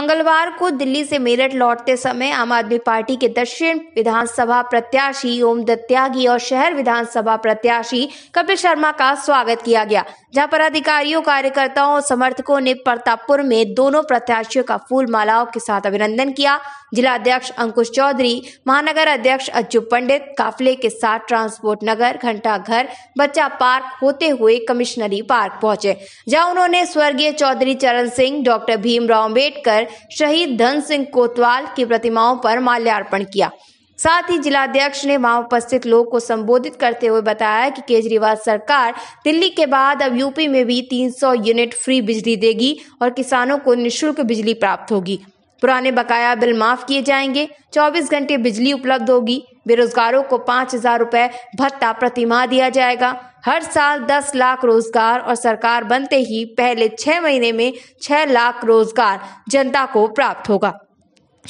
मंगलवार को दिल्ली से मेरठ लौटते समय आम आदमी पार्टी के दक्षिण विधानसभा प्रत्याशी ओम दत्यागी और शहर विधानसभा प्रत्याशी कपिल शर्मा का स्वागत किया गया जहां पदाधिकारियों कार्यकर्ताओं और समर्थकों ने प्रतापपुर में दोनों प्रत्याशियों का फूल मालाओं के साथ अभिनंदन किया जिला अध्यक्ष अंकुश चौधरी महानगर अध्यक्ष अज्जू पंडित काफले के साथ ट्रांसपोर्ट नगर घंटा घर बच्चा पार्क होते हुए कमिश्नरी पार्क पहुंचे जहां उन्होंने स्वर्गीय चौधरी चरण सिंह डॉक्टर भीमराव अम्बेडकर शहीद धन सिंह कोतवाल की प्रतिमाओं पर माल्यार्पण किया साथ ही जिलाध्यक्ष ने वहां उपस्थित लोग को संबोधित करते हुए बताया कि केजरीवाल सरकार दिल्ली के बाद अब यूपी में भी 300 यूनिट फ्री बिजली देगी और किसानों को निशुल्क बिजली प्राप्त होगी पुराने बकाया बिल माफ किए जाएंगे 24 घंटे बिजली उपलब्ध होगी बेरोजगारों को पांच हजार रूपए भत्ता प्रतिमाह दिया जाएगा हर साल 10 लाख रोजगार और सरकार बनते ही पहले छह महीने में छह लाख रोजगार जनता को प्राप्त होगा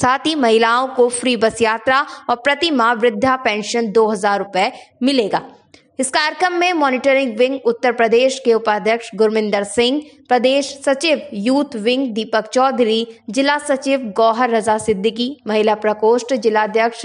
साथ ही महिलाओं को फ्री बस यात्रा और प्रति माह वृद्धा पेंशन दो हजार रुपये मिलेगा इस कार्यक्रम में मॉनिटरिंग विंग उत्तर प्रदेश के उपाध्यक्ष गुरमिंदर सिंह प्रदेश सचिव यूथ विंग दीपक चौधरी जिला सचिव गौहर रजा सिद्दीकी महिला प्रकोष्ठ जिलाध्यक्ष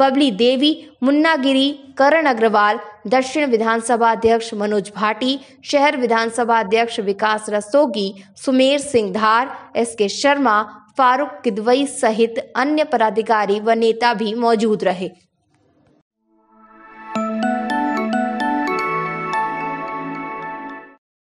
बबली देवी मुन्नागिरी करण अग्रवाल दक्षिण विधानसभा अध्यक्ष मनोज भाटी शहर विधानसभा अध्यक्ष विकास रस्तोगी सुमेर सिंह धार एस के शर्मा फारूक किदवई सहित अन्य पदाधिकारी व नेता भी मौजूद रहे